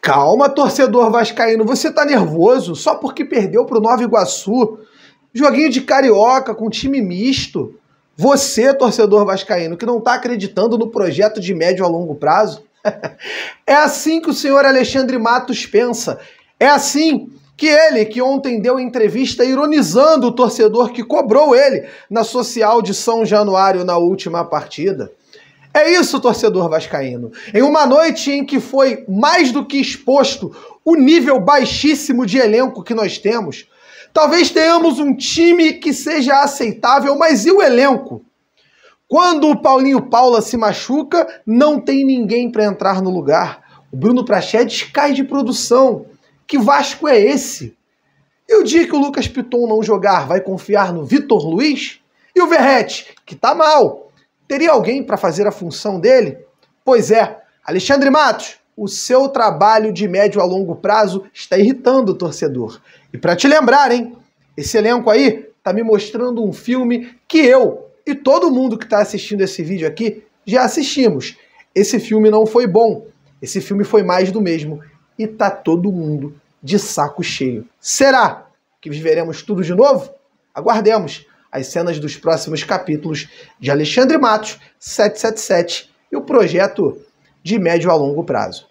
Calma, torcedor vascaíno, você tá nervoso só porque perdeu pro Nova Iguaçu. Joguinho de carioca com time misto. Você, torcedor vascaíno, que não tá acreditando no projeto de médio a longo prazo. é assim que o senhor Alexandre Matos pensa. É assim que ele, que ontem deu entrevista ironizando o torcedor que cobrou ele na social de São Januário na última partida. É isso, torcedor vascaíno. Em uma noite em que foi mais do que exposto o nível baixíssimo de elenco que nós temos, talvez tenhamos um time que seja aceitável, mas e o elenco? Quando o Paulinho Paula se machuca, não tem ninguém para entrar no lugar. O Bruno Prachedes cai de produção. Que Vasco é esse? E o dia que o Lucas Piton não jogar, vai confiar no Vitor Luiz? E o Verrete, que tá mal, Teria alguém para fazer a função dele? Pois é, Alexandre Matos, o seu trabalho de médio a longo prazo está irritando o torcedor. E para te lembrar, hein, esse elenco aí tá me mostrando um filme que eu e todo mundo que está assistindo esse vídeo aqui já assistimos. Esse filme não foi bom. Esse filme foi mais do mesmo e tá todo mundo de saco cheio. Será que viveremos tudo de novo? Aguardemos as cenas dos próximos capítulos de Alexandre Matos, 777 e o projeto de médio a longo prazo.